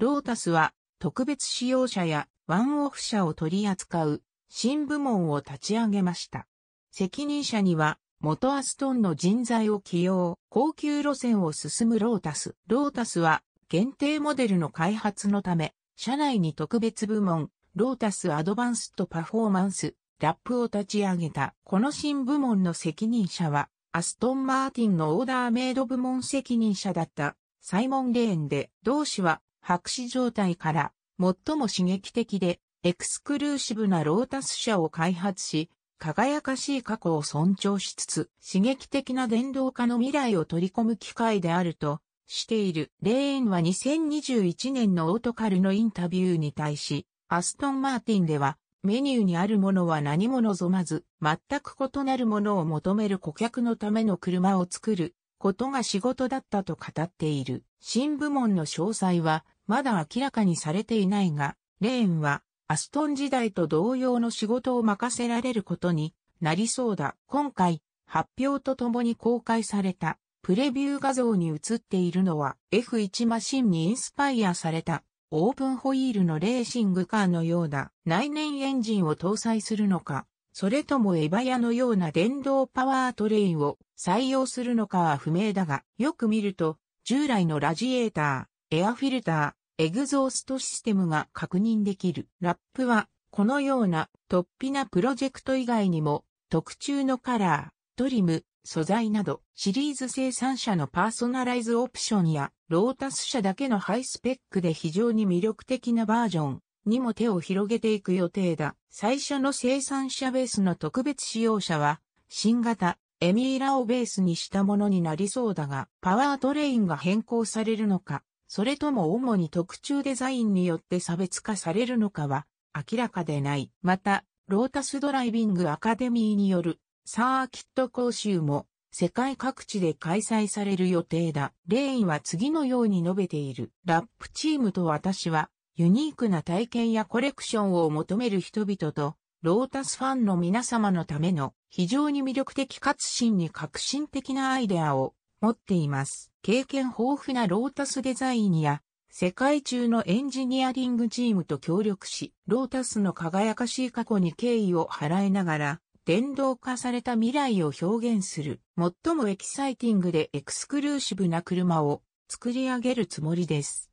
ロータスは特別使用者やワンオフ車を取り扱う新部門を立ち上げました。責任者には元アストンの人材を起用、高級路線を進むロータス。ロータスは限定モデルの開発のため、社内に特別部門、ロータスアドバンスとパフォーマンス、ラップを立ち上げた。この新部門の責任者は、アストン・マーティンのオーダーメイド部門責任者だった、サイモン・レーンで、同氏は白紙状態から最も刺激的でエクスクルーシブなロータス社を開発し、輝かしい過去を尊重しつつ、刺激的な電動化の未来を取り込む機会であるとしている。レーンは2021年のオートカルのインタビューに対し、アストンマーティンでは、メニューにあるものは何も望まず、全く異なるものを求める顧客のための車を作ることが仕事だったと語っている。新部門の詳細は、まだ明らかにされていないが、レーンはアストン時代と同様の仕事を任せられることになりそうだ。今回、発表とともに公開されたプレビュー画像に映っているのは F1 マシンにインスパイアされたオープンホイールのレーシングカーのような内燃エンジンを搭載するのか、それともエバヤのような電動パワートレインを採用するのかは不明だが、よく見ると従来のラジエーター、エアフィルター、エグゾーストシステムが確認できる。ラップは、このような突飛なプロジェクト以外にも、特注のカラー、トリム、素材など、シリーズ生産者のパーソナライズオプションや、ロータス社だけのハイスペックで非常に魅力的なバージョンにも手を広げていく予定だ。最初の生産者ベースの特別使用者は、新型、エミーラをベースにしたものになりそうだが、パワートレインが変更されるのか、それとも主に特注デザインによって差別化されるのかは明らかでない。また、ロータスドライビングアカデミーによるサーキット講習も世界各地で開催される予定だ。レインは次のように述べている。ラップチームと私はユニークな体験やコレクションを求める人々とロータスファンの皆様のための非常に魅力的かつ真に革新的なアイデアを持っています。経験豊富なロータスデザインや世界中のエンジニアリングチームと協力し、ロータスの輝かしい過去に敬意を払いながら、電動化された未来を表現する、最もエキサイティングでエクスクルーシブな車を作り上げるつもりです。